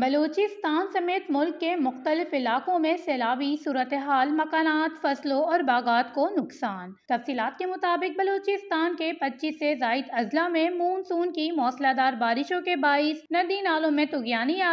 بلوچستان سمیت ملک کے مختلف علاقوں میں سیلابی صورتحال مکانات فصلوں اور باغات کو نقصان تفصیلات کے مطابق بلوچستان کے پچیس سے زائد اضلاع میں مونسون کی دار بارشوں کے باعث ندی نالوں میں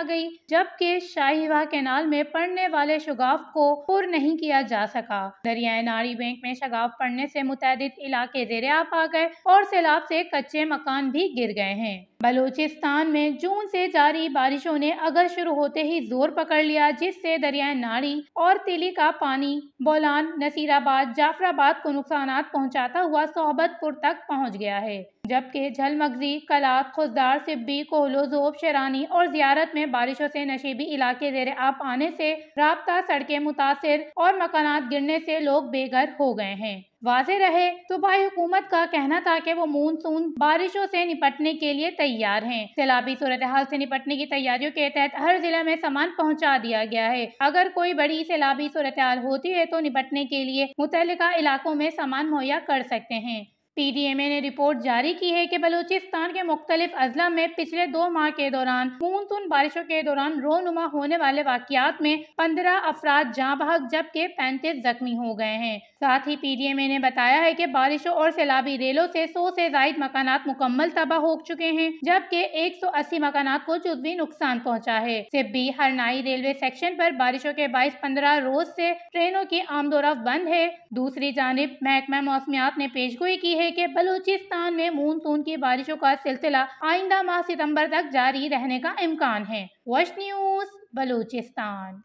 گئی جبکہ شاہیوا کینال میں پڑنے والے شگاف کو پر نہیں کیا جا سکا دریائے ناری بینک میں شگاف پڑنے سے متعدد علاقے زیر آپ آ گئے اور سیلاب سے کچے مکان بھی گر گئے ہیں بلوچستان میں جون سے جاری بارشوں نے شروع ہوتے ہی زور پکڑ لیا جس سے دریائے ناڑی اور تیلی کا پانی بولان نصیر آباد جعفر آباد کو نقصانات پہنچاتا ہوا صحبت پور تک پہنچ گیا ہے جبکہ جھل مگزی کلات خوزدار سبی کوہلو زوب شیرانی اور زیارت میں بارشوں سے نشیبی علاقے زیر آپ آنے سے رابطہ سڑکیں متاثر اور مکانات گرنے سے لوگ بے گھر ہو گئے ہیں واضح رہے صوبائی حکومت کا کہنا تھا کہ وہ مونسون بارشوں سے نپٹنے کے لیے تیار ہیں سیلابی صورتحال سے نپٹنے کی تیاریوں کے تحت ہر ضلع میں سامان پہنچا دیا گیا ہے اگر کوئی بڑی سیلابی صورتحال ہوتی ہے تو نپٹنے کے لیے متعلقہ علاقوں میں سامان مہیا کر سکتے ہیں پی ڈی ایم اے نے رپورٹ جاری کی ہے کہ بلوچستان کے مختلف اضلاع میں پچھلے دو ماہ کے دوران مونسون بارشوں کے دوران رونما ہونے والے واقعات میں پندرہ افراد جاں بحق جبکہ پینتیس زخمی ہو گئے ہیں ساتھ ہی پی ڈی ایم اے نے بتایا ہے کہ بارشوں اور سیلابی ریلوں سے سو سے زائد مکانات مکمل تباہ ہو چکے ہیں جبکہ ایک سو اسی مکانات کو جزوی نقصان پہنچا ہے سبی ہر نائی ریلوے سیکشن پر بارشوں کے باعث پندرہ روز سے ٹرینوں کی رفت بند ہے دوسری جانب محکمہ موسمیات نے پیشگوئی کی ہے ہے کہ بلوچستان میں مونسون کی بارشوں کا سلسلہ آئندہ ماہ ستمبر تک جاری رہنے کا امکان ہے وش نیوز بلوچستان